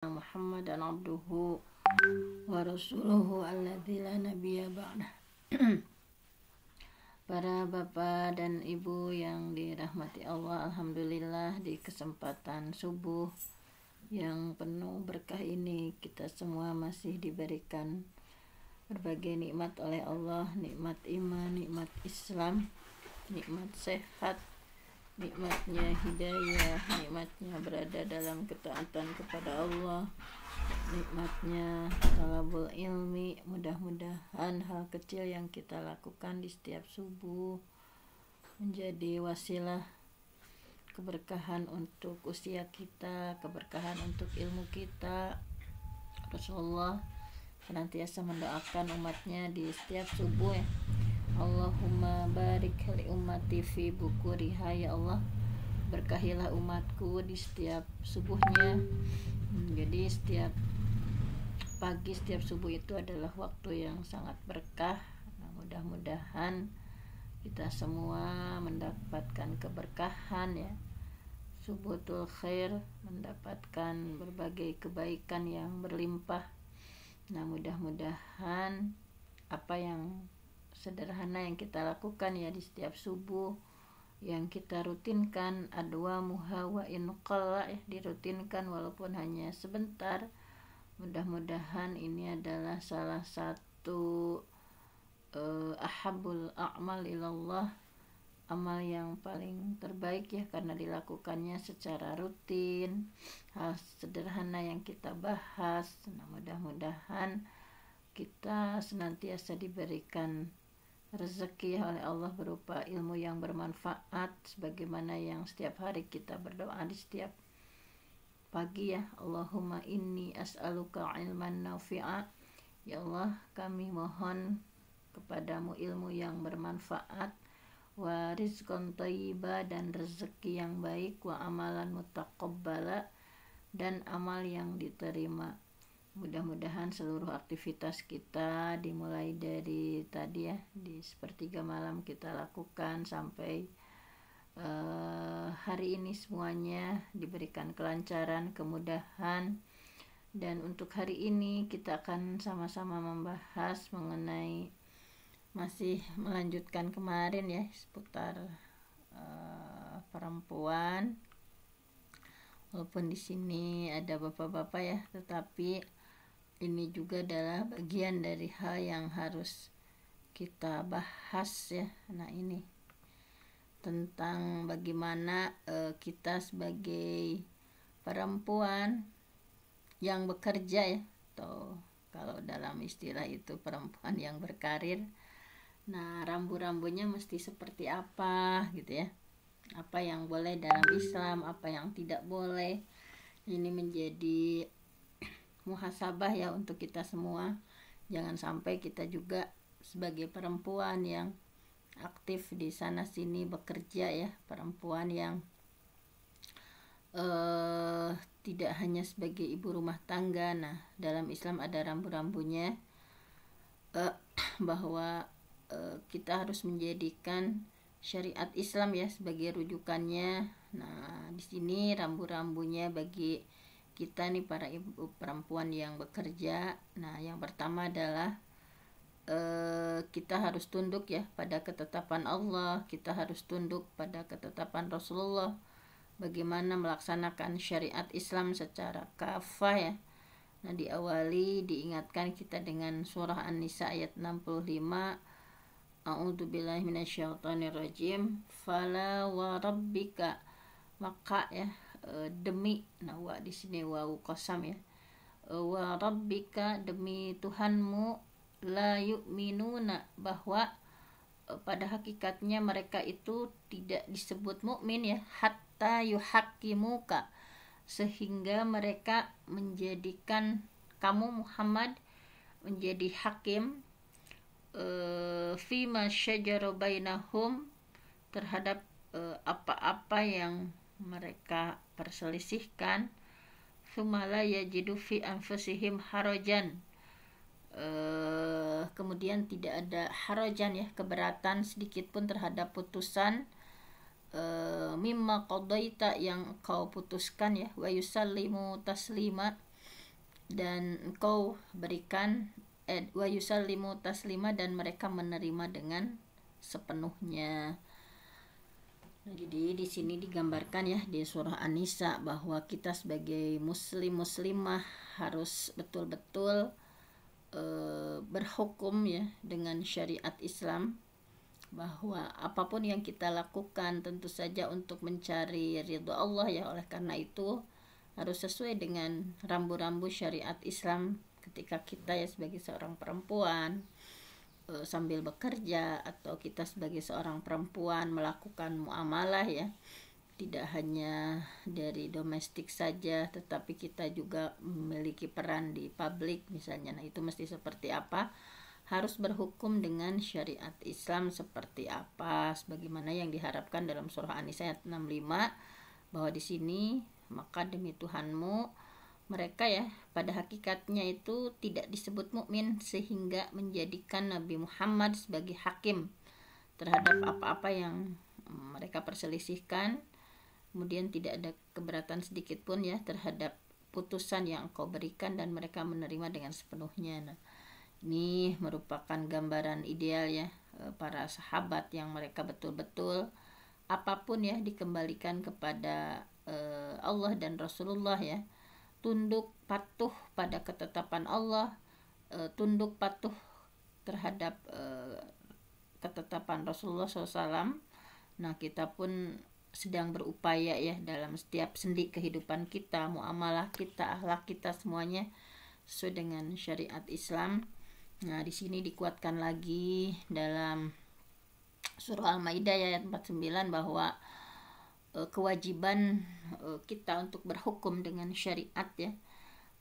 Muhammad dan abduhu wa rasuluhu لا nabiya ba'da Para bapak dan ibu yang dirahmati Allah, alhamdulillah di kesempatan subuh yang penuh berkah ini kita semua masih diberikan berbagai nikmat oleh Allah, nikmat iman, nikmat Islam, nikmat sehat, nikmatnya hidayah nikmatnya berada dalam ketaatan kepada Allah nikmatnya talabul ilmi mudah-mudahan hal kecil yang kita lakukan di setiap subuh menjadi wasilah keberkahan untuk usia kita keberkahan untuk ilmu kita Rasulullah senantiasa mendoakan umatnya di setiap subuh ya Allahumma barik li ummati fi bukuriha ya Allah berkahilah umatku di setiap subuhnya hmm, jadi setiap pagi setiap subuh itu adalah waktu yang sangat berkah nah, mudah-mudahan kita semua mendapatkan keberkahan ya subuhul khair mendapatkan berbagai kebaikan yang berlimpah nah mudah-mudahan apa yang sederhana yang kita lakukan ya di setiap subuh yang kita rutinkan adwa muhawa inqala ya dirutinkan walaupun hanya sebentar mudah-mudahan ini adalah salah satu uh, ahabul a'mal ilallah amal yang paling terbaik ya karena dilakukannya secara rutin hal sederhana yang kita bahas nah, mudah-mudahan kita senantiasa diberikan rezeki oleh Allah berupa ilmu yang bermanfaat sebagaimana yang setiap hari kita berdoa di setiap pagi ya Allahumma inni as'aluka ilman nafi'a ya Allah kami mohon kepadamu ilmu yang bermanfaat wa rizqan dan rezeki yang baik wa amalan mutaqabbala dan amal yang diterima mudah-mudahan seluruh aktivitas kita dimulai dari tadi ya di sepertiga malam kita lakukan sampai uh, hari ini semuanya diberikan kelancaran kemudahan dan untuk hari ini kita akan sama-sama membahas mengenai masih melanjutkan kemarin ya seputar uh, perempuan walaupun di sini ada bapak-bapak ya tetapi ini juga adalah bagian dari hal yang harus kita bahas ya nah ini tentang bagaimana uh, kita sebagai perempuan yang bekerja ya atau kalau dalam istilah itu perempuan yang berkarir nah rambu-rambunya mesti seperti apa gitu ya apa yang boleh dalam Islam apa yang tidak boleh ini menjadi muhasabah ya untuk kita semua jangan sampai kita juga sebagai perempuan yang aktif di sana sini bekerja ya perempuan yang eh tidak hanya sebagai ibu rumah tangga nah dalam Islam ada rambu-rambunya uh, bahwa uh, kita harus menjadikan syariat Islam ya sebagai rujukannya nah di sini rambu-rambunya bagi kita nih para ibu perempuan yang bekerja. Nah, yang pertama adalah eh, kita harus tunduk ya pada ketetapan Allah, kita harus tunduk pada ketetapan Rasulullah. Bagaimana melaksanakan syariat Islam secara kafah ya. Nah, diawali diingatkan kita dengan surah An-Nisa ayat 65 A'udzu billahi minasyaitonir rajim. Fala wa rabbika maka ya Eh, demi nah wa di sini wau kosam ya eh, wa rabbika demi Tuhanmu la yu'minuna bahwa eh, pada hakikatnya mereka itu tidak disebut mukmin ya hatta yuhaqqimuka sehingga mereka menjadikan kamu Muhammad menjadi hakim fi fima syajara bainahum terhadap apa-apa yang mereka perselisihkan sumala yajidu fi anfusihim harojan uh, eh, kemudian tidak ada harajan ya keberatan sedikit pun terhadap putusan uh, mimma qadaita yang kau putuskan ya wa yusallimu taslima dan kau berikan eh, wa yusallimu taslima dan mereka menerima dengan sepenuhnya Nah, jadi di sini digambarkan ya di surah an bahwa kita sebagai muslim muslimah harus betul-betul e, berhukum ya dengan syariat Islam bahwa apapun yang kita lakukan tentu saja untuk mencari ridho Allah ya oleh karena itu harus sesuai dengan rambu-rambu syariat Islam ketika kita ya sebagai seorang perempuan Eh, sambil bekerja atau kita sebagai seorang perempuan melakukan muamalah ya tidak hanya dari domestik saja tetapi kita juga memiliki peran di publik misalnya nah itu mesti seperti apa harus berhukum dengan syariat Islam seperti apa sebagaimana yang diharapkan dalam surah An-Nisa ayat 65 bahwa di sini maka demi Tuhanmu mereka ya pada hakikatnya itu tidak disebut mukmin sehingga menjadikan Nabi Muhammad sebagai hakim terhadap apa-apa yang mereka perselisihkan kemudian tidak ada keberatan sedikit pun ya terhadap putusan yang kau berikan dan mereka menerima dengan sepenuhnya nah ini merupakan gambaran ideal ya e, para sahabat yang mereka betul-betul apapun ya dikembalikan kepada e, Allah dan Rasulullah ya tunduk patuh pada ketetapan Allah, eh, tunduk patuh terhadap eh, ketetapan Rasulullah SAW. Nah, kita pun sedang berupaya ya dalam setiap sendi kehidupan kita, muamalah kita, akhlak kita semuanya sesuai dengan syariat Islam. Nah, di sini dikuatkan lagi dalam surah Al-Maidah ayat 49 bahwa Eh, kewajiban eh, kita untuk berhukum dengan syariat ya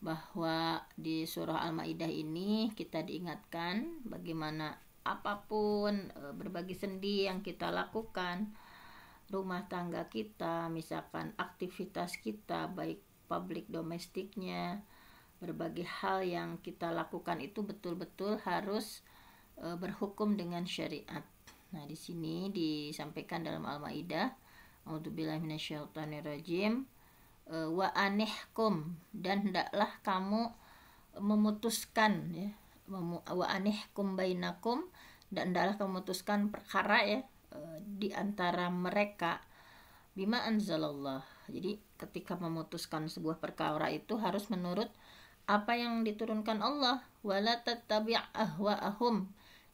bahwa di surah Al-Maidah ini kita diingatkan bagaimana apapun eh, berbagi sendi yang kita lakukan rumah tangga kita misalkan aktivitas kita baik publik domestiknya berbagai hal yang kita lakukan itu betul-betul harus berhukum dengan syariat. Nah, di sini disampaikan dalam Al-Maidah minasyaitanirajim e, wa anehkum dan hendaklah kamu memutuskan ya wa anehkum bainakum dan hendaklah kamu memutuskan perkara ya e, di antara mereka bima anzalallah jadi ketika memutuskan sebuah perkara itu harus menurut apa yang diturunkan Allah wala tattabi'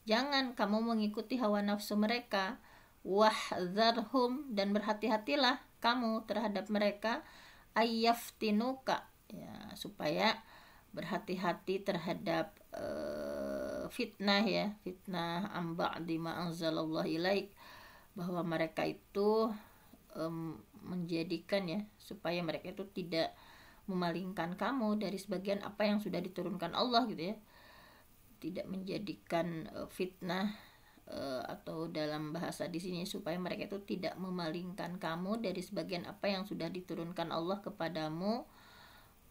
jangan kamu mengikuti hawa nafsu mereka wahzarhum dan berhati-hatilah kamu terhadap mereka ayyaftinuka ya supaya berhati-hati terhadap uh, fitnah ya fitnah amba di anzalallahu ilaik bahwa mereka itu um, menjadikan ya supaya mereka itu tidak memalingkan kamu dari sebagian apa yang sudah diturunkan Allah gitu ya tidak menjadikan eh, fitnah Eh, atau dalam bahasa di sini supaya mereka itu tidak memalingkan kamu dari sebagian apa yang sudah diturunkan Allah kepadamu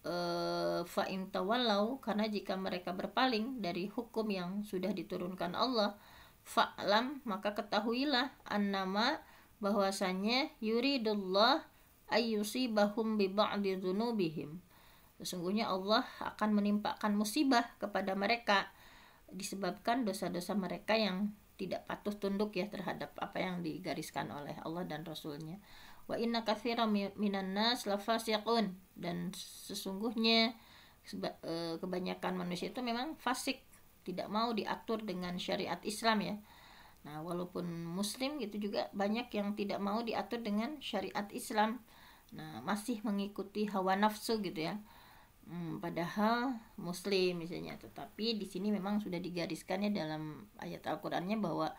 uh, fa tawallau karena jika mereka berpaling dari hukum yang sudah diturunkan Allah fa'lam maka ketahuilah annama bahwasanya yuridullah ayyusibahum bi ba'di dzunubihim sesungguhnya Allah akan menimpakan musibah kepada mereka disebabkan dosa-dosa mereka yang tidak patuh tunduk ya terhadap apa yang digariskan oleh Allah dan Rasulnya wa inna kathira minan nas lafasiqun dan sesungguhnya e, kebanyakan manusia itu memang fasik tidak mau diatur dengan syariat Islam ya nah walaupun muslim gitu juga banyak yang tidak mau diatur dengan syariat Islam nah masih mengikuti hawa nafsu gitu ya hmm, padahal muslim misalnya tetapi di sini memang sudah digariskannya dalam ayat Al-Qur'annya bahwa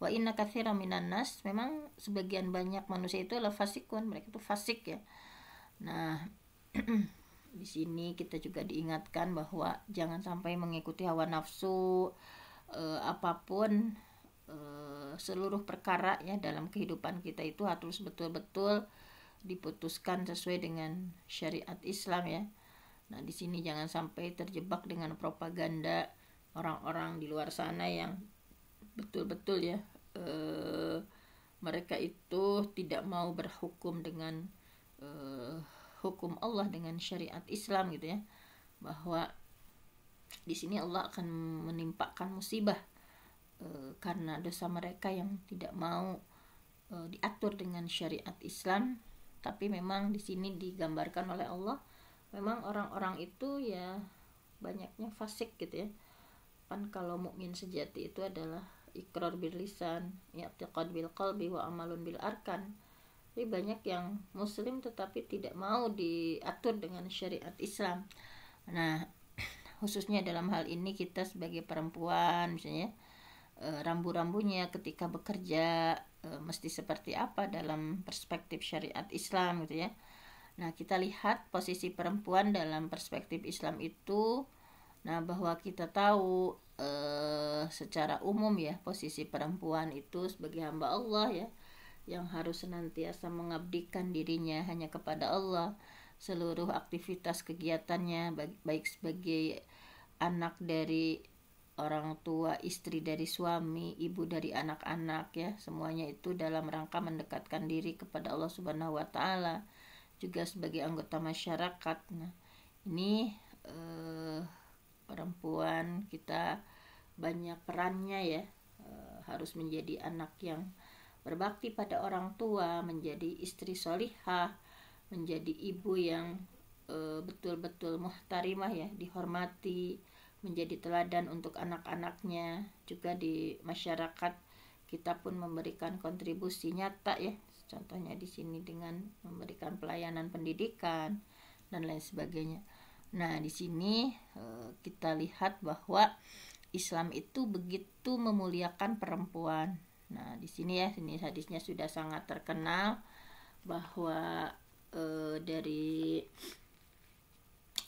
wa inna katsiran minan nas memang sebagian banyak manusia itu adalah fasikun mereka itu fasik ya nah di sini kita juga diingatkan bahwa jangan sampai mengikuti hawa nafsu eh, apapun eh, seluruh perkara ya dalam kehidupan kita itu harus betul-betul diputuskan sesuai dengan syariat Islam ya Nah, di sini jangan sampai terjebak dengan propaganda orang-orang di luar sana yang betul-betul ya e, mereka itu tidak mau berhukum dengan e, hukum Allah dengan syariat Islam gitu ya. Bahwa di sini Allah akan menimpakan musibah e, karena dosa mereka yang tidak mau e, diatur dengan syariat Islam tapi memang di sini digambarkan oleh Allah memang orang-orang itu ya banyaknya fasik gitu ya kan kalau mukmin sejati itu adalah ikrar bil lisan i'tiqad bil qalbi wa amalun bil arkan jadi banyak yang muslim tetapi tidak mau diatur dengan syariat Islam nah khususnya dalam hal ini kita sebagai perempuan misalnya eh, rambu-rambunya ketika bekerja eh, mesti seperti apa dalam perspektif syariat Islam gitu ya Nah, kita lihat posisi perempuan dalam perspektif Islam itu nah bahwa kita tahu eh, secara umum ya posisi perempuan itu sebagai hamba Allah ya yang harus senantiasa mengabdikan dirinya hanya kepada Allah seluruh aktivitas kegiatannya baik sebagai anak dari orang tua, istri dari suami, ibu dari anak-anak ya, semuanya itu dalam rangka mendekatkan diri kepada Allah Subhanahu wa taala juga sebagai anggota masyarakat. Nah, ini eh, perempuan kita banyak perannya ya. Eh, harus menjadi anak yang berbakti pada orang tua, menjadi istri solihah, menjadi ibu yang eh, betul-betul muhtarimah ya, dihormati, menjadi teladan untuk anak-anaknya, juga di masyarakat kita pun memberikan kontribusi nyata ya contohnya di sini dengan memberikan pelayanan pendidikan dan lain sebagainya. Nah, di sini eh, kita lihat bahwa Islam itu begitu memuliakan perempuan. Nah, di sini ya, ini hadisnya sudah sangat terkenal bahwa e, dari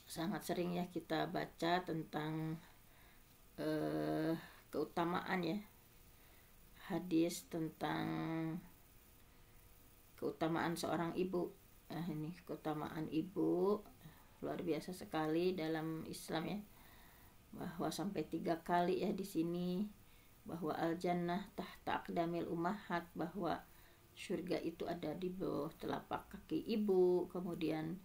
sangat sering ya kita baca tentang e, keutamaan ya hadis tentang keutamaan seorang ibu nah ini keutamaan ibu luar biasa sekali dalam Islam ya bahwa sampai tiga kali ya di sini bahwa al jannah tahta akdamil umahat bahwa surga itu ada di bawah telapak kaki ibu kemudian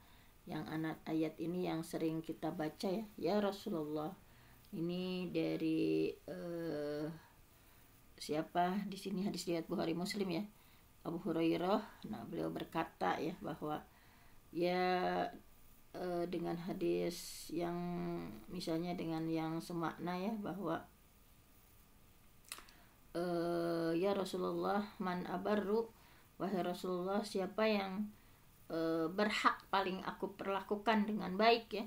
yang anak ayat ini yang sering kita baca ya ya Rasulullah ini dari uh, siapa di sini hadis lihat Bukhari Muslim ya Abu Hurairah. Nah, beliau berkata ya bahwa ya e, dengan hadis yang misalnya dengan yang semakna ya bahwa e, ya Rasulullah man abarru wahai Rasulullah siapa yang e, berhak paling aku perlakukan dengan baik ya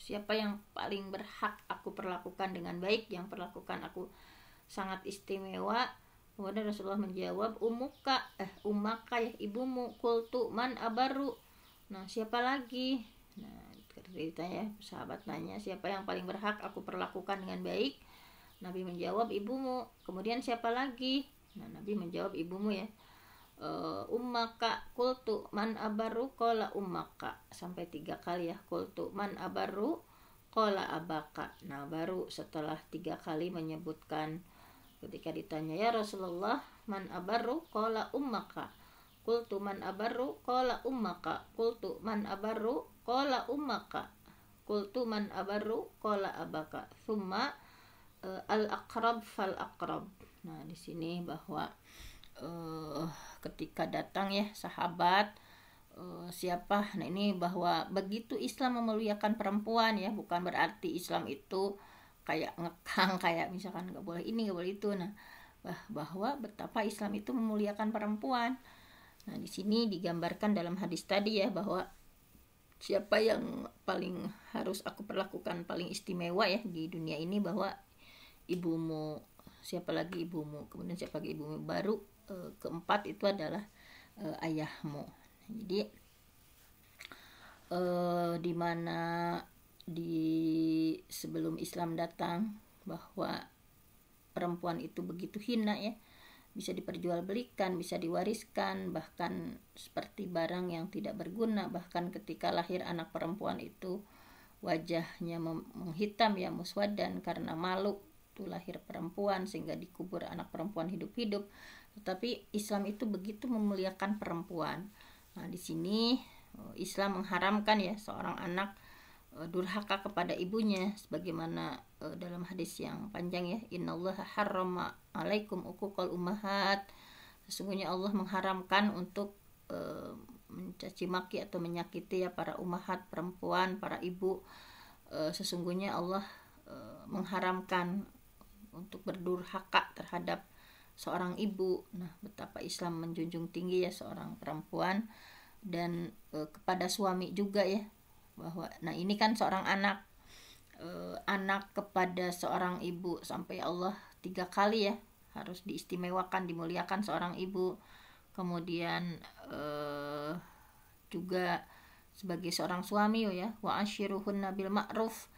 siapa yang paling berhak aku perlakukan dengan baik yang perlakukan aku sangat istimewa Kemudian Rasulullah menjawab, "Umuka eh umaka ya ibumu kultu man abaru." Nah, siapa lagi? Nah, cerita ya sahabat tanya "Siapa yang paling berhak aku perlakukan dengan baik?" Nabi menjawab, "Ibumu." Kemudian siapa lagi? Nah, Nabi menjawab, "Ibumu ya." Eh, umaka kultu man abaru kola umaka sampai tiga kali ya kultu man abaru kola abaka nah baru setelah tiga kali menyebutkan Ketika ditanya ya Rasulullah, man abaru kola ummaka. kultu man abaru kola ummaka. kultu man abaru kola ummaka. kultu man abaru kola abaka. Summa uh, eh, al akrab fal akrab. Nah, di sini bahwa uh, ketika datang ya sahabat eh, siapa nah ini bahwa begitu Islam memuliakan perempuan ya bukan berarti Islam itu kayak ngekang kayak misalkan nggak boleh ini nggak boleh itu nah bah bahwa betapa Islam itu memuliakan perempuan nah di sini digambarkan dalam hadis tadi ya bahwa siapa yang paling harus aku perlakukan paling istimewa ya di dunia ini bahwa ibumu siapa lagi ibumu kemudian siapa lagi ibumu baru e, keempat itu adalah e, ayahmu jadi e, eh, dimana di sebelum Islam datang bahwa perempuan itu begitu hina ya bisa diperjualbelikan, bisa diwariskan, bahkan seperti barang yang tidak berguna, bahkan ketika lahir anak perempuan itu wajahnya menghitam ya muswadan karena malu itu lahir perempuan sehingga dikubur anak perempuan hidup-hidup. Tetapi Islam itu begitu memuliakan perempuan. Nah, di sini oh, Islam mengharamkan ya seorang anak Eh, durhaka kepada ibunya sebagaimana uh, dalam hadis yang panjang ya innallaha harrama alaikum uquqal ummahat sesungguhnya Allah mengharamkan untuk uh, mencaci maki atau menyakiti ya para ummahat perempuan para ibu uh, sesungguhnya Allah uh, mengharamkan untuk berdurhaka terhadap seorang ibu nah betapa Islam menjunjung tinggi ya seorang perempuan dan e, kepada suami juga ya bahwa nah ini kan seorang anak eh, anak kepada seorang ibu sampai Allah tiga kali ya harus diistimewakan dimuliakan seorang ibu kemudian eh, juga sebagai seorang suami oh ya wa ashiruhun nabil ma'ruf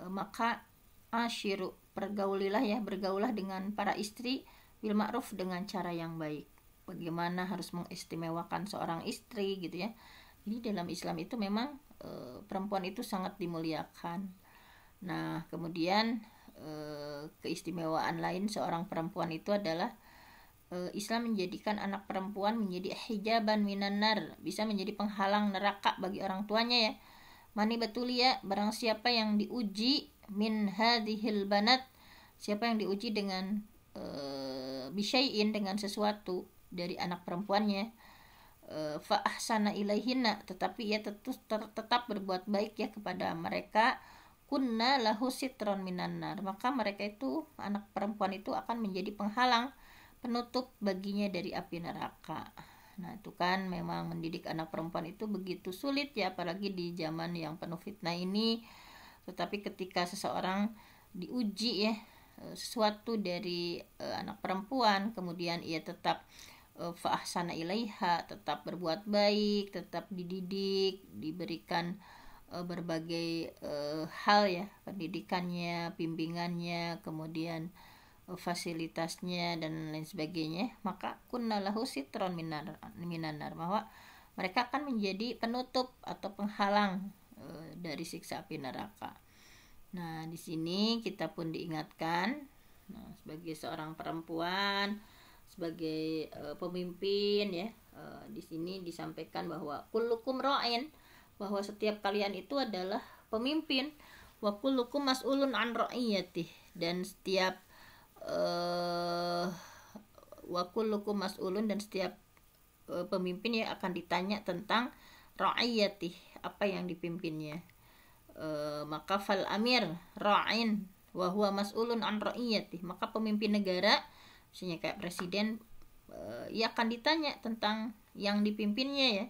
eh, maka ashiru pergaulilah ya bergaulah dengan para istri bil ma'ruf dengan cara yang baik bagaimana harus mengistimewakan seorang istri gitu ya ini dalam Islam itu memang e, perempuan itu sangat dimuliakan. Nah, kemudian e, keistimewaan lain seorang perempuan itu adalah e, Islam menjadikan anak perempuan menjadi hijaban minanar, bisa menjadi penghalang neraka bagi orang tuanya ya. Mani betul ya, barang siapa yang diuji min hadhil banat, siapa yang diuji dengan e, bisyain dengan sesuatu dari anak perempuannya Eh, faahsana ilaihinna tetapi ia tetap ter, tetap berbuat baik ya kepada mereka kunna lahu sitron minanar maka mereka itu anak perempuan itu akan menjadi penghalang penutup baginya dari api neraka nah itu kan memang mendidik anak perempuan itu begitu sulit ya apalagi di zaman yang penuh fitnah ini tetapi ketika seseorang diuji ya eh, sesuatu dari uh, anak perempuan kemudian ia tetap Eh, faahsana ilaiha tetap berbuat baik tetap dididik diberikan eh, berbagai eh, hal ya pendidikannya bimbingannya kemudian fasilitasnya dan lain sebagainya maka kunnalahu sitron minar minanar bahwa mereka akan menjadi penutup atau penghalang e, dari siksa api neraka nah di sini kita pun diingatkan nah, sebagai seorang perempuan sebagai uh, pemimpin ya uh, di sini disampaikan bahwa kulukum roen bahwa setiap kalian itu adalah pemimpin wa kulukum mas'ulun an ra'iyatih dan setiap uh, eh, wa kulukum mas'ulun dan setiap uh, pemimpin ya akan ditanya tentang ra'iyatih apa yang dipimpinnya uh, maka fal amir ra'in wa huwa mas'ulun an ra'iyatih maka pemimpin negara misalnya kayak presiden uh, ia akan ditanya tentang yang dipimpinnya ya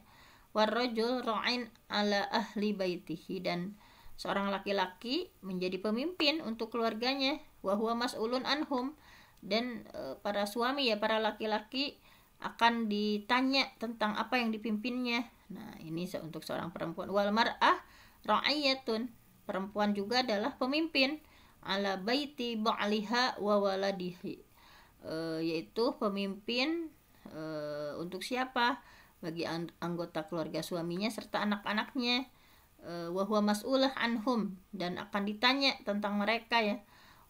warrojul ro'ain ala ahli baitihi dan seorang laki-laki menjadi pemimpin untuk keluarganya wahwa mas'ulun anhum dan eh, para suami ya para laki-laki akan ditanya tentang apa yang dipimpinnya nah ini untuk seorang perempuan wal mar'ah ra'ayatun perempuan juga adalah pemimpin ala baiti ba'liha wa waladihi e, yaitu pemimpin e, untuk siapa bagi anggota keluarga suaminya serta anak-anaknya wahwa eh, mas'ulah anhum dan akan ditanya tentang mereka ya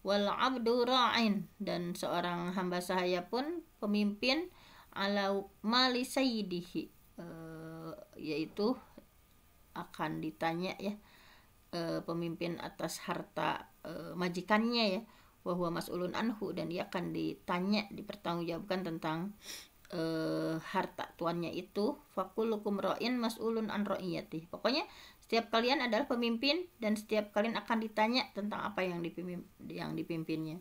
wal abdu ra'in dan seorang hamba sahaya pun pemimpin ala mali sayyidihi e, yaitu akan ditanya ya e, pemimpin atas harta e, majikannya ya Mas mas'ulun anhu dan dia akan ditanya dipertanggungjawabkan tentang e, harta tuannya itu fakulukum ro'in mas'ulun an ro'iyati pokoknya setiap kalian adalah pemimpin dan setiap kalian akan ditanya tentang apa yang dipimpin yang dipimpinnya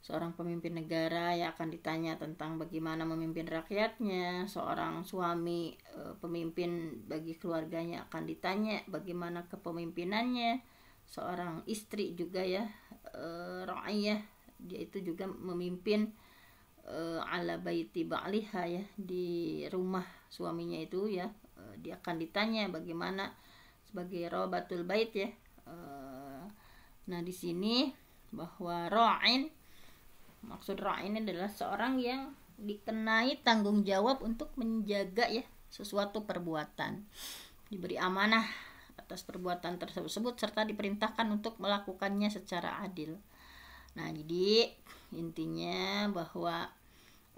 seorang pemimpin negara ya akan ditanya tentang bagaimana memimpin rakyatnya seorang suami eh, pemimpin bagi keluarganya akan ditanya bagaimana kepemimpinannya seorang istri juga ya e, ra'iyah dia itu juga memimpin e, ala baiti ba'liha ya di rumah suaminya itu ya e, dia akan ditanya bagaimana sebagai robatul bait ya e, nah di sini bahwa ra'in maksud ra'in adalah seorang yang dikenai tanggung jawab untuk menjaga ya sesuatu perbuatan diberi amanah atas perbuatan tersebut serta diperintahkan untuk melakukannya secara adil. Nah, jadi intinya bahwa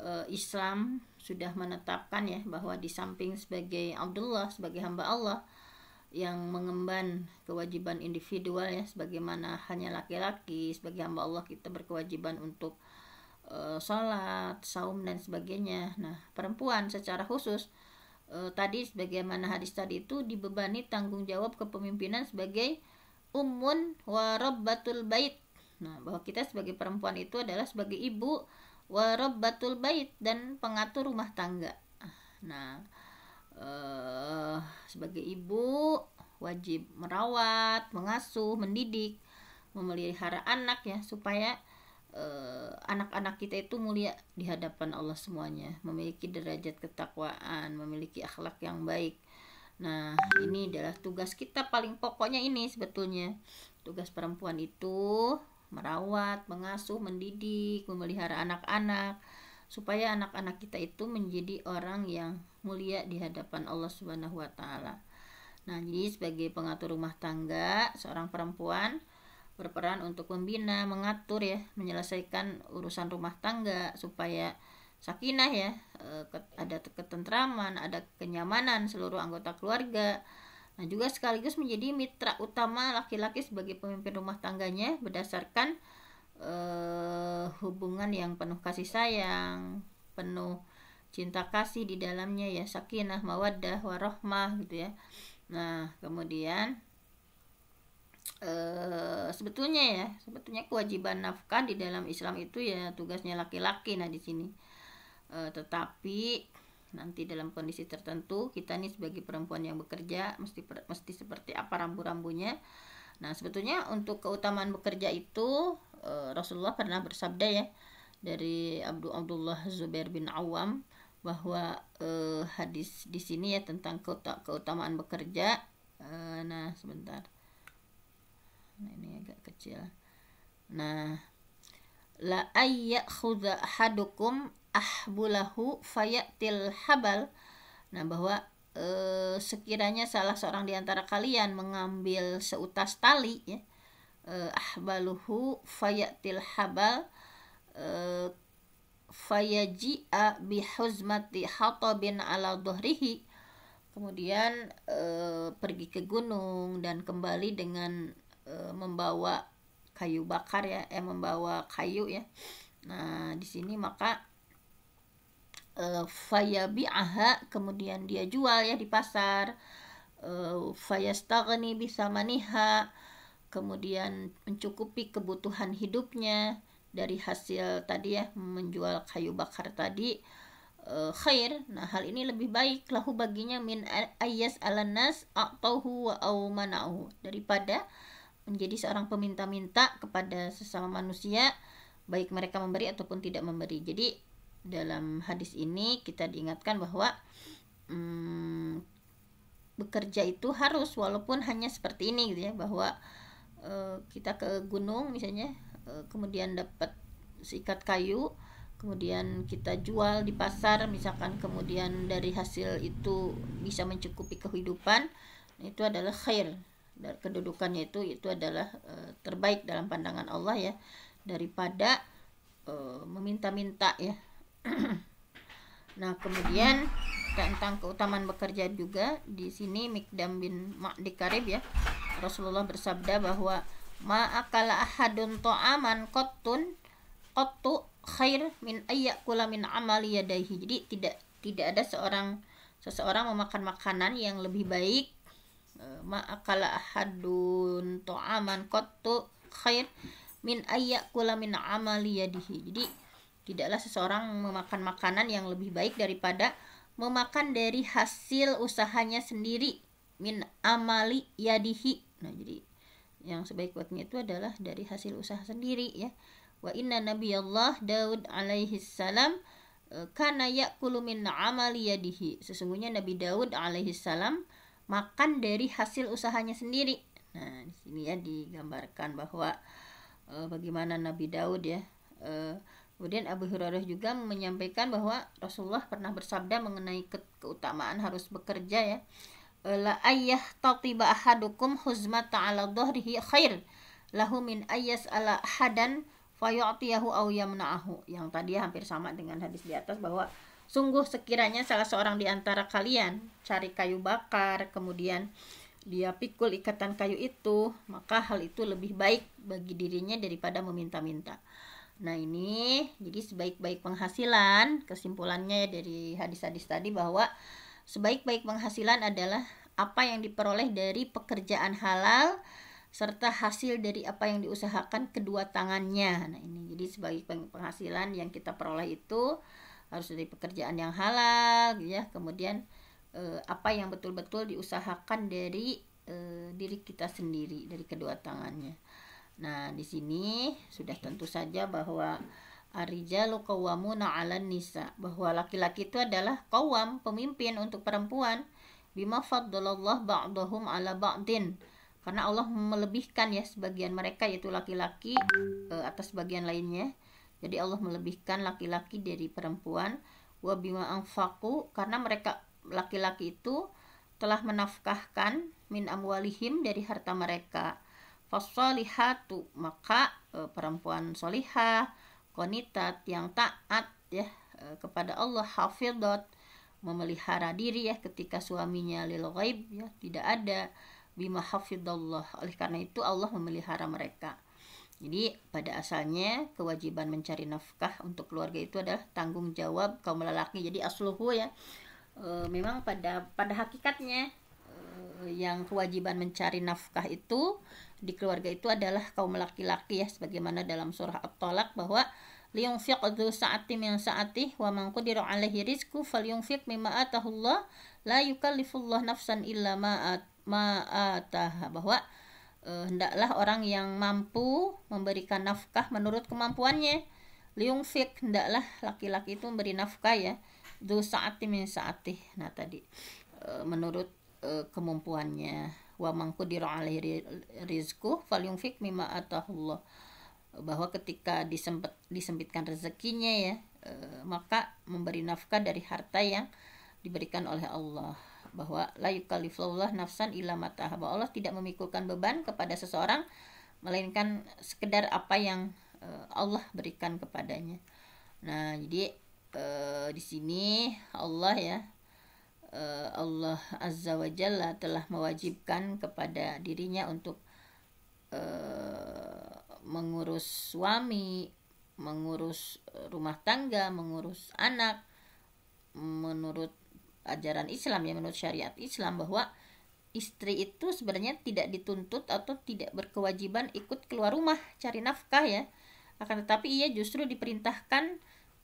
e, Islam sudah menetapkan ya bahwa di samping sebagai Abdullah sebagai hamba Allah yang mengemban kewajiban individual ya sebagaimana hanya laki-laki sebagai hamba Allah kita berkewajiban untuk e, sholat, saum dan sebagainya. Nah, perempuan secara khusus e, tadi sebagaimana hadis tadi itu dibebani tanggung jawab kepemimpinan sebagai umun warabbatul bait. Nah, bahwa kita sebagai perempuan itu adalah sebagai ibu warabbatul bait dan pengatur rumah tangga. Nah, eh, sebagai ibu wajib merawat, mengasuh, mendidik, memelihara anak ya supaya Eh, anak-anak kita itu mulia di hadapan Allah semuanya, memiliki derajat ketakwaan, memiliki akhlak yang baik. Nah, ini adalah tugas kita paling pokoknya ini sebetulnya. Tugas perempuan itu merawat, mengasuh, mendidik, memelihara anak-anak supaya anak-anak kita itu menjadi orang yang mulia di hadapan Allah Subhanahu wa taala. Nah, jadi sebagai pengatur rumah tangga, seorang perempuan berperan untuk membina, mengatur ya, menyelesaikan urusan rumah tangga supaya sakinah ya, eh, ada ketentraman, ada kenyamanan seluruh anggota keluarga. Nah, juga sekaligus menjadi mitra utama laki-laki sebagai pemimpin rumah tangganya berdasarkan eh, hubungan yang penuh kasih sayang, penuh cinta kasih di dalamnya ya, sakinah, mawaddah, warohmah gitu ya. Nah, kemudian Eh, sebetulnya ya sebetulnya kewajiban nafkah di dalam Islam itu ya tugasnya laki-laki nah di sini e, tetapi nanti dalam kondisi tertentu kita nih sebagai perempuan yang bekerja mesti mesti seperti apa rambu-rambunya nah sebetulnya untuk keutamaan bekerja itu e, Rasulullah pernah bersabda ya dari Abu Abdullah Zubair bin Awam bahwa hadis di sini ya tentang keutamaan bekerja nah sebentar nah ini agak kecil nah la khudha hadukum ahbulahu fayatil habal nah bahwa e, sekiranya salah seorang di antara kalian mengambil seutas tali ya e, ahbaluhu fayatil habal eh, fayaji'a bihuzmati hatabin ala dhuhrihi kemudian e, pergi ke gunung dan kembali dengan Eh, membawa kayu bakar ya eh membawa kayu ya nah di sini maka e, eh, fayabi aha kemudian dia jual ya di pasar e, eh, fayastagni bisa maniha kemudian mencukupi kebutuhan hidupnya dari hasil tadi ya menjual kayu bakar tadi khair. Nah, hal ini lebih baik lahu baginya min ayas alanas atauhu wa au mana'u daripada menjadi seorang peminta-minta kepada sesama manusia baik mereka memberi ataupun tidak memberi. Jadi dalam hadis ini kita diingatkan bahwa hmm, bekerja itu harus walaupun hanya seperti ini gitu ya bahwa e, kita ke gunung misalnya e, kemudian dapat sikat kayu kemudian kita jual di pasar misalkan kemudian dari hasil itu bisa mencukupi kehidupan itu adalah khair kedudukannya itu itu adalah e, terbaik dalam pandangan Allah ya daripada e, meminta-minta ya. nah, kemudian tentang keutamaan bekerja juga di sini Mikdam bin Ma'di Karib ya. Rasulullah bersabda bahwa ma'akala ahadun to'aman kotun kotu khair min ayyakula min amali yadaihi. Jadi tidak tidak ada seorang seseorang memakan makanan yang lebih baik Eh, ma'akala ahadun to'aman kotu khair min ayyakula min amali yadihi jadi tidaklah seseorang memakan makanan yang lebih baik daripada memakan dari hasil usahanya sendiri min amali yadihi nah jadi yang sebaik buatnya itu adalah dari hasil usaha sendiri ya wa inna Nabi Allah Daud alaihi salam eh, kana yakulu min amali yadihi sesungguhnya Nabi Daud alaihi salam makan dari hasil usahanya sendiri. Nah, di sini ya digambarkan bahwa e, bagaimana Nabi Daud ya. E, kemudian Abu Hurairah juga menyampaikan bahwa Rasulullah pernah bersabda mengenai ke keutamaan harus bekerja ya. Eh, La ayyah tatiba ahadukum huzmata ala dhahrihi khair lahu min ayas ala hadan fayu'tiyahu aw yamna'ahu. Yang tadi hampir sama dengan hadis di atas bahwa Sungguh sekiranya salah seorang di antara kalian cari kayu bakar, kemudian dia pikul ikatan kayu itu, maka hal itu lebih baik bagi dirinya daripada meminta-minta. Nah ini jadi sebaik-baik penghasilan kesimpulannya ya dari hadis-hadis tadi bahwa sebaik-baik penghasilan adalah apa yang diperoleh dari pekerjaan halal serta hasil dari apa yang diusahakan kedua tangannya. Nah ini jadi sebaik baik penghasilan yang kita peroleh itu harus dari pekerjaan yang halal gitu ya kemudian e, apa yang betul-betul diusahakan dari e, diri kita sendiri dari kedua tangannya nah di sini sudah tentu saja bahwa arijalu kawamu ala nisa bahwa laki-laki itu adalah kawam pemimpin untuk perempuan bima faddalallah ba'dahum 'ala ba'din karena Allah melebihkan ya sebagian mereka yaitu laki-laki e, atas sebagian lainnya jadi Allah melebihkan laki-laki dari perempuan wa angfaku karena mereka laki-laki itu telah menafkahkan min amwalihim dari harta mereka fasolihatu maka e, perempuan solihah konitat yang taat ya e, kepada Allah hafidot memelihara diri ya ketika suaminya lil ghaib ya tidak ada bima hafidallah oleh karena itu Allah memelihara mereka jadi pada asalnya kewajiban mencari nafkah untuk keluarga itu adalah tanggung jawab kaum lelaki. Jadi asluhu ya e, memang pada pada hakikatnya e, yang kewajiban mencari nafkah itu di keluarga itu adalah kaum laki-laki ya sebagaimana dalam surah At-Talaq bahwa liyunfiq dzu sa'ati min sa'ati wa man qadira 'alaihi rizqu falyunfiq mimma atahullah la yukallifullah nafsan illa ma'at ma'ataha bahwa uh, hendaklah orang yang mampu memberikan nafkah menurut kemampuannya liung fik hendaklah laki-laki itu memberi nafkah ya du saati min saatih nah tadi uh, menurut uh, kemampuannya wa mangku alaihi rizku fal fik fit mimma atahullah bahwa ketika disempet, disempitkan rezekinya ya e, maka memberi nafkah dari harta yang diberikan oleh Allah bahwa la yukallifullah nafsan illa mataha bahwa Allah tidak memikulkan beban kepada seseorang melainkan sekedar apa yang eh, Allah berikan kepadanya. Nah, jadi uh, di sini Allah ya uh, Allah Azza wa Jalla telah mewajibkan kepada dirinya untuk uh, mengurus suami, mengurus rumah tangga, mengurus anak menurut ajaran Islam ya menurut syariat Islam bahwa istri itu sebenarnya tidak dituntut atau tidak berkewajiban ikut keluar rumah cari nafkah ya akan tetapi ia justru diperintahkan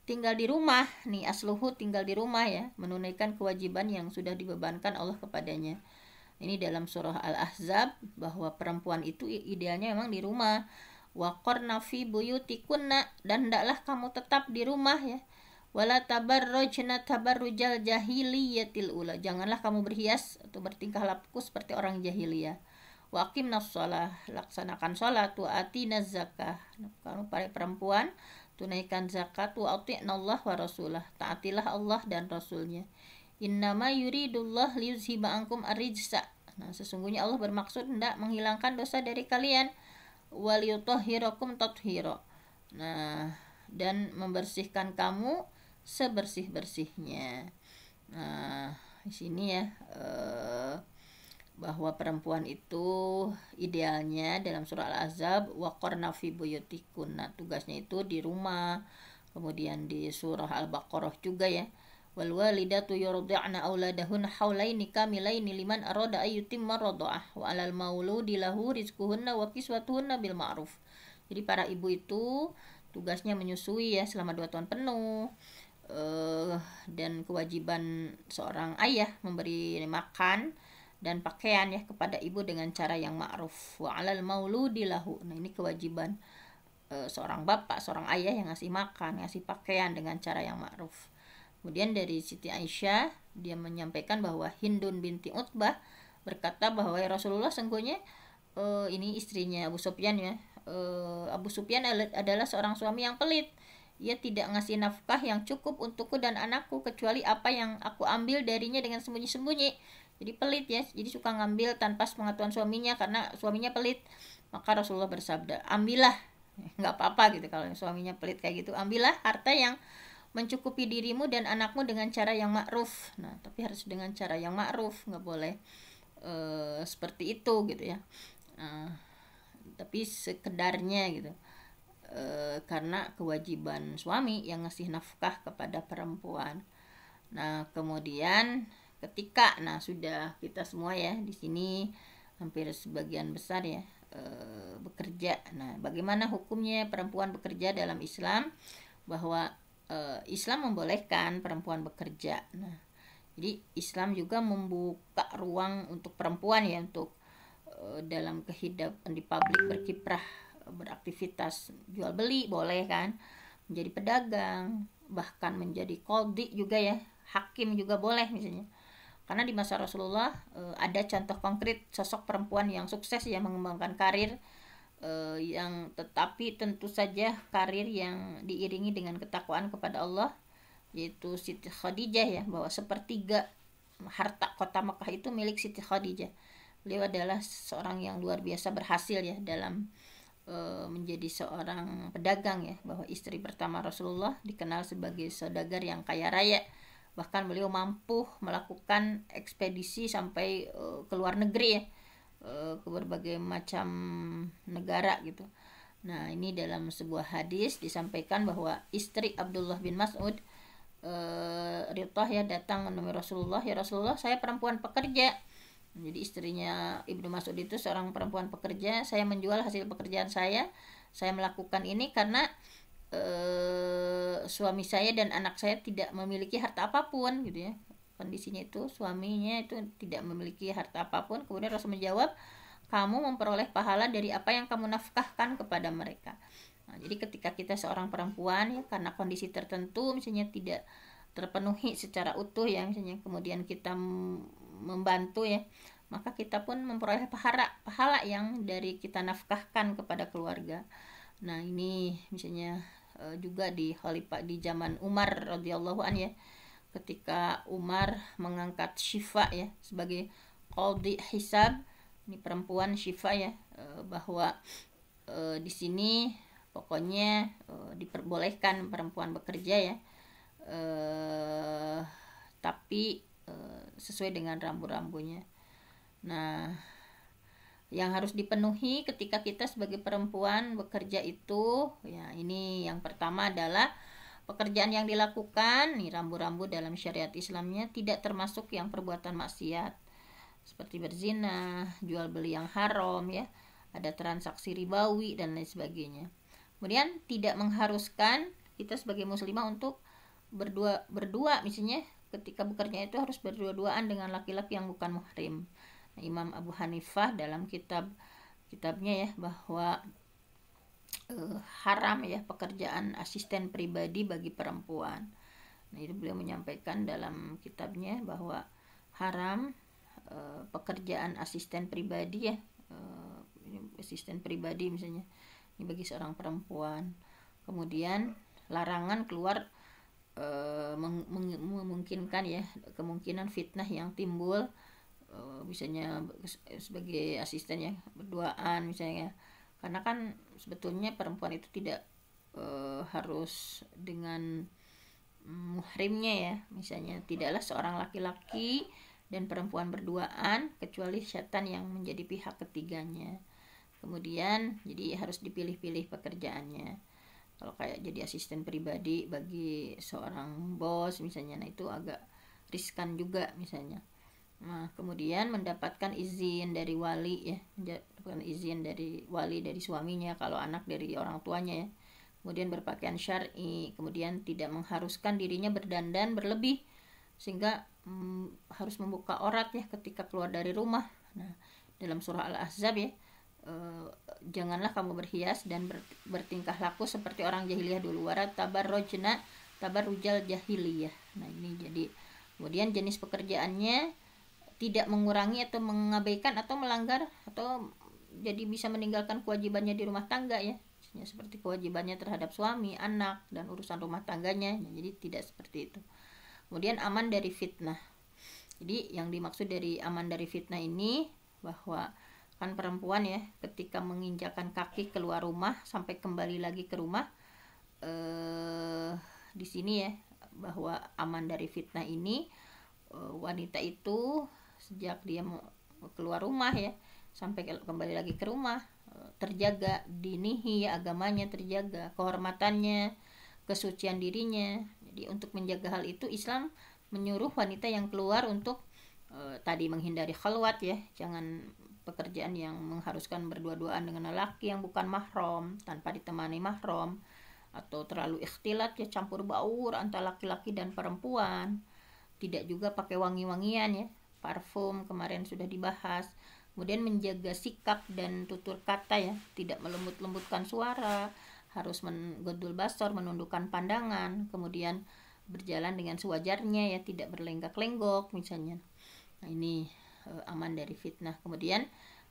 tinggal di rumah nih asluhu tinggal di rumah ya menunaikan kewajiban yang sudah dibebankan Allah kepadanya ini dalam surah Al-Ahzab bahwa perempuan itu idealnya memang di rumah waqarna fi buyutikunna dan ndaklah kamu tetap di rumah ya wala tabarrujna tabarrujal jahiliyatil ula janganlah kamu berhias atau bertingkah laku seperti orang jahiliyah wa aqimnas laksanakan salat wa atinaz zakah kamu para perempuan tunaikan zakat wa ati'na Allah wa rasulah taatilah Allah dan rasulnya innama yuridullah liyuzhiba ankum arijsa nah sesungguhnya Allah bermaksud hendak menghilangkan dosa dari kalian waliyutahhirakum tathira nah dan membersihkan kamu sebersih-bersihnya. Nah, di sini ya eh, bahwa perempuan itu idealnya dalam surah Al-Azab waqarna fi buyutikun. Nah, tugasnya itu di rumah. Kemudian di surah Al-Baqarah juga ya. Wal walidatu yurdi'na auladahun haulaini kamilaini liman arada ayyutimma radha'ah wa 'alal mauludi lahu rizquhunna wa kiswatuhunna bil ma'ruf. Jadi para ibu itu tugasnya menyusui ya selama dua tahun penuh uh, dan kewajiban seorang ayah memberi makan dan pakaian ya kepada ibu dengan cara yang ma'ruf wa'alal mauludilahu Nah, ini kewajiban uh, seorang bapak, seorang ayah yang ngasih makan, ngasih pakaian dengan cara yang ma'ruf. Kemudian dari Siti Aisyah, dia menyampaikan bahwa Hindun binti Utbah berkata bahwa ya Rasulullah sungguhnya uh, ini istrinya Abu Sufyan ya. Uh, Abu Sufyan adalah seorang suami yang pelit ia tidak ngasih nafkah yang cukup untukku dan anakku kecuali apa yang aku ambil darinya dengan sembunyi-sembunyi. Jadi pelit ya, jadi suka ngambil tanpa pengetahuan suaminya karena suaminya pelit. Maka Rasulullah bersabda, ambillah, nggak apa-apa gitu kalau suaminya pelit kayak gitu, ambillah harta yang mencukupi dirimu dan anakmu dengan cara yang ma'ruf. Nah, tapi harus dengan cara yang ma'ruf, nggak boleh e, seperti itu gitu ya. E, tapi sekedarnya gitu e, karena kewajiban suami yang ngasih nafkah kepada perempuan. Nah, kemudian ketika nah sudah kita semua ya di sini hampir sebagian besar ya e, bekerja. Nah, bagaimana hukumnya perempuan bekerja dalam Islam? Bahwa e, Islam membolehkan perempuan bekerja. Nah, jadi Islam juga membuka ruang untuk perempuan ya untuk dalam kehidupan di publik berkiprah beraktivitas jual beli boleh kan menjadi pedagang bahkan menjadi kodi juga ya hakim juga boleh misalnya karena di masa Rasulullah eh, ada contoh konkret sosok perempuan yang sukses yang mengembangkan karir eh, yang tetapi tentu saja karir yang diiringi dengan ketakwaan kepada Allah yaitu Siti Khadijah ya bahwa sepertiga harta kota Mekah itu milik Siti Khadijah beliau adalah seorang yang luar biasa berhasil ya dalam Eh, menjadi seorang pedagang ya bahwa istri pertama Rasulullah dikenal sebagai saudagar yang kaya raya bahkan beliau mampu melakukan ekspedisi sampai eh, ke luar negeri ya eh, ke berbagai macam negara gitu nah ini dalam sebuah hadis disampaikan bahwa istri Abdullah bin Mas'ud uh, Ritoh ya datang menemui Rasulullah ya Rasulullah saya perempuan pekerja jadi istrinya Ibnu Mas'ud itu seorang perempuan pekerja, saya menjual hasil pekerjaan saya. Saya melakukan ini karena eh, suami saya dan anak saya tidak memiliki harta apapun gitu ya. Kondisinya itu suaminya itu tidak memiliki harta apapun. Kemudian Rasul menjawab, "Kamu memperoleh pahala dari apa yang kamu nafkahkan kepada mereka." Nah, jadi ketika kita seorang perempuan ya karena kondisi tertentu misalnya tidak terpenuhi secara utuh ya misalnya kemudian kita membantu ya maka kita pun memperoleh pahala pahala yang dari kita nafkahkan kepada keluarga nah ini misalnya eh, juga di khalifah di zaman Umar radhiyallahu an ya ketika Umar mengangkat Syifa ya sebagai qadhi hisab ini perempuan Syifa ya eh, bahwa eh, di sini pokoknya diperbolehkan perempuan bekerja ya tapi Eh, sesuai dengan rambu-rambunya. Nah, yang harus dipenuhi ketika kita sebagai perempuan bekerja itu, ya ini yang pertama adalah pekerjaan yang dilakukan, nih rambu-rambu dalam syariat Islamnya tidak termasuk yang perbuatan maksiat seperti berzina, jual beli yang haram ya, ada transaksi ribawi dan lain sebagainya. Kemudian tidak mengharuskan kita sebagai muslimah untuk berdua berdua misalnya ketika bekerja itu harus berdua-duaan dengan laki-laki yang bukan muhrim. Nah, Imam Abu Hanifah dalam kitab kitabnya ya bahwa eh, haram ya pekerjaan asisten pribadi bagi perempuan. Nah, itu beliau menyampaikan dalam kitabnya bahwa haram eh, pekerjaan asisten pribadi ya eh, asisten pribadi misalnya ini bagi seorang perempuan. Kemudian larangan keluar Eh, meng memungkinkan ya kemungkinan fitnah yang timbul eh, misalnya sebagai asisten ya berduaan misalnya karena kan sebetulnya perempuan itu tidak uh, harus dengan muhrimnya ya misalnya tidaklah seorang laki-laki dan perempuan berduaan kecuali setan yang menjadi pihak ketiganya kemudian jadi harus dipilih-pilih pekerjaannya kalau kayak jadi asisten pribadi bagi seorang bos misalnya nah itu agak riskan juga misalnya nah kemudian mendapatkan izin dari wali ya mendapatkan izin dari wali dari suaminya kalau anak dari orang tuanya ya kemudian berpakaian syar'i kemudian tidak mengharuskan dirinya berdandan berlebih sehingga hmm, harus membuka orat ya ketika keluar dari rumah nah dalam surah al-ahzab ya eh, janganlah kamu berhias dan bertingkah laku seperti orang jahiliyah dulu wara tabar ujal jahiliyah nah ini jadi kemudian jenis pekerjaannya tidak mengurangi atau mengabaikan atau melanggar atau jadi bisa meninggalkan kewajibannya di rumah tangga ya seperti kewajibannya terhadap suami, anak, dan urusan rumah tangganya nah, jadi tidak seperti itu kemudian aman dari fitnah jadi yang dimaksud dari aman dari fitnah ini bahwa kan perempuan ya ketika menginjakan kaki keluar rumah sampai kembali lagi ke rumah eh di sini ya bahwa aman dari fitnah ini eh, wanita itu sejak dia keluar rumah ya sampai kembali lagi ke rumah eh, terjaga dinihi agamanya terjaga kehormatannya kesucian dirinya jadi untuk menjaga hal itu Islam menyuruh wanita yang keluar untuk eh, tadi menghindari khalwat ya jangan pekerjaan yang mengharuskan berdua-duaan dengan lelaki yang bukan mahrom, tanpa ditemani mahrom, atau terlalu ikhtilat ya campur baur antara laki-laki dan perempuan tidak juga pakai wangi-wangian ya parfum kemarin sudah dibahas kemudian menjaga sikap dan tutur kata ya tidak melembut-lembutkan suara harus menggedul basor menundukkan pandangan kemudian berjalan dengan sewajarnya ya tidak berlenggak-lenggok misalnya nah ini Eh, aman dari fitnah. Kemudian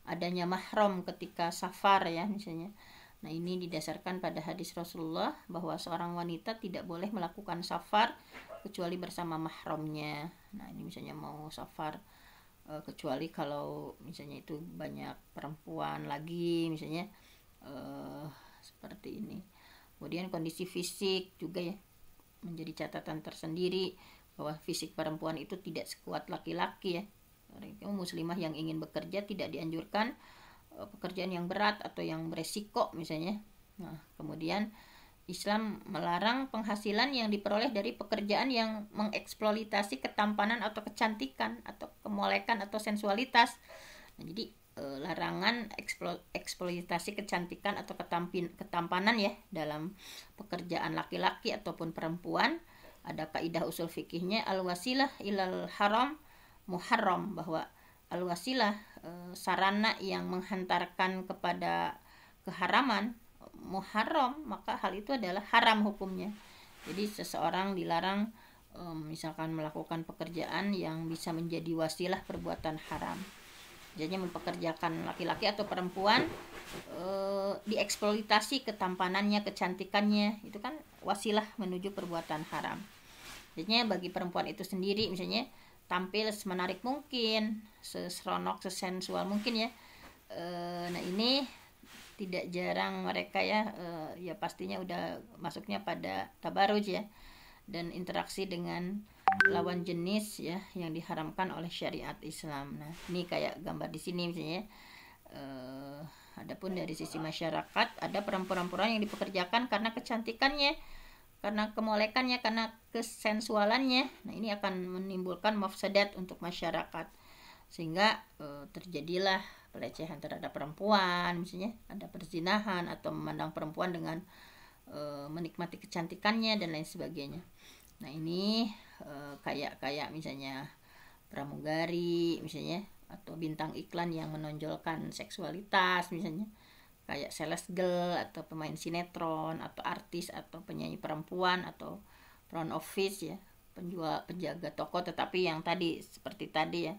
adanya mahram ketika safar ya misalnya. Nah, ini didasarkan pada hadis Rasulullah bahwa seorang wanita tidak boleh melakukan safar kecuali bersama mahramnya. Nah, ini misalnya mau safar eh, kecuali kalau misalnya itu banyak perempuan lagi misalnya eh seperti ini. Kemudian kondisi fisik juga ya menjadi catatan tersendiri bahwa fisik perempuan itu tidak sekuat laki-laki ya muslimah yang ingin bekerja tidak dianjurkan e, pekerjaan yang berat atau yang beresiko misalnya nah kemudian Islam melarang penghasilan yang diperoleh dari pekerjaan yang mengeksploitasi ketampanan atau kecantikan atau kemolekan atau sensualitas. Nah, jadi e, larangan eksplo, eksploitasi kecantikan atau ketampin, ketampanan ya dalam pekerjaan laki-laki ataupun perempuan. Ada kaidah usul fikihnya al wasilah ilal haram muharram bahwa al-wasilah eh, sarana yang menghantarkan kepada keharaman muharram maka hal itu adalah haram hukumnya jadi seseorang dilarang misalkan melakukan pekerjaan yang bisa menjadi wasilah perbuatan haram jadinya mempekerjakan laki-laki atau perempuan e, dieksploitasi ketampanannya kecantikannya itu kan wasilah menuju perbuatan haram jadinya bagi perempuan itu sendiri misalnya tampil semenarik mungkin seseronok sesensual mungkin ya e, nah ini tidak jarang mereka ya e, ya pastinya udah masuknya pada tabaruj ya dan interaksi dengan lawan jenis ya yang diharamkan oleh syariat Islam nah ini kayak gambar di sini misalnya e, adapun dari sisi masyarakat ada perempuan-perempuan yang dipekerjakan karena kecantikannya karena kemolekannya karena kesensualannya nah ini akan menimbulkan mafsadat untuk masyarakat sehingga e, terjadilah pelecehan terhadap perempuan misalnya ada perzinahan atau memandang perempuan dengan e, menikmati kecantikannya dan lain sebagainya nah ini e, kayak kayak misalnya pramugari misalnya atau bintang iklan yang menonjolkan seksualitas misalnya kayak sales girl atau pemain sinetron atau artis atau penyanyi perempuan atau front office ya penjual penjaga toko tetapi yang tadi seperti tadi ya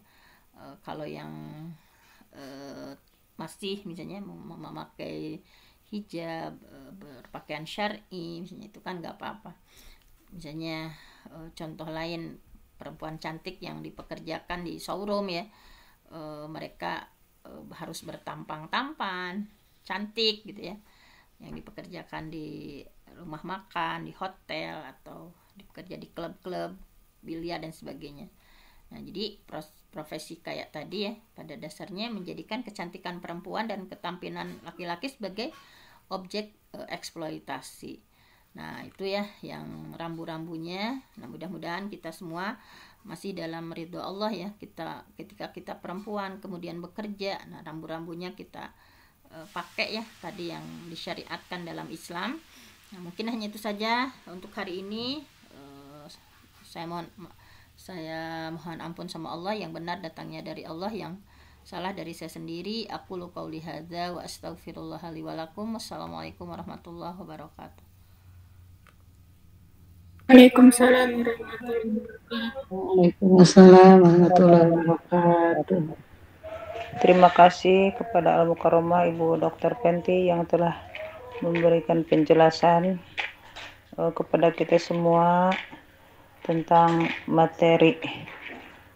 e, kalau yang e, masih misalnya mem memakai hijab e, berpakaian syari misalnya itu kan nggak apa-apa misalnya e, contoh lain perempuan cantik yang dipekerjakan di showroom ya e, mereka harus bertampang-tampan cantik gitu ya yang dipekerjakan di rumah makan di hotel atau dipekerja di klub-klub biliar dan sebagainya nah jadi profesi kayak tadi ya pada dasarnya menjadikan kecantikan perempuan dan ketampilan laki-laki sebagai objek eh, eksploitasi nah itu ya yang rambu-rambunya nah mudah-mudahan kita semua masih dalam ridho Allah ya kita ketika kita perempuan kemudian bekerja nah rambu-rambunya kita Eh, pakai ya tadi yang disyariatkan dalam Islam. Nah, mungkin hanya itu saja untuk hari ini. Eh, saya mohon saya mohon ampun sama Allah yang benar datangnya dari Allah yang salah dari saya sendiri. Aku lupa lihada wa astagfirullah Wassalamualaikum warahmatullahi wabarakatuh. Waalaikumsalam warahmatullahi wabarakatuh. Waalaikumsalam warahmatullahi wabarakatuh. Terima kasih kepada Al Mukarromah Ibu Dr. Penti yang telah memberikan penjelasan uh, kepada kita semua tentang materi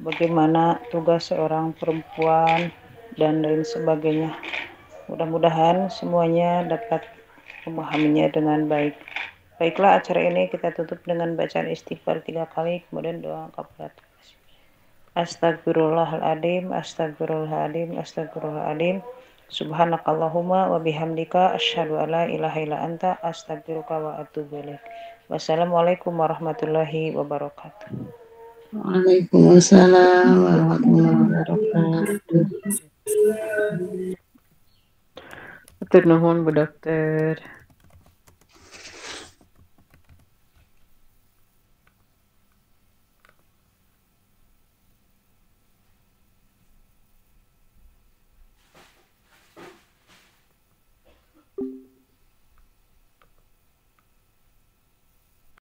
bagaimana tugas seorang perempuan dan lain sebagainya. Mudah-mudahan semuanya dapat memahaminya dengan baik. Baiklah acara ini kita tutup dengan bacaan istighfar tiga kali kemudian doa kabulat. Astagfirullahaladzim, astagfirullahaladzim, astagfirullahaladzim. Subhanakallahumma wa bihamdika asyhadu alla ilaha illa anta astaghfiruka wa atubu ilaik. Wassalamualaikum warahmatullahi wabarakatuh. Waalaikumsalam warahmatullahi wabarakatuh. Terima kasih, Bu Dokter.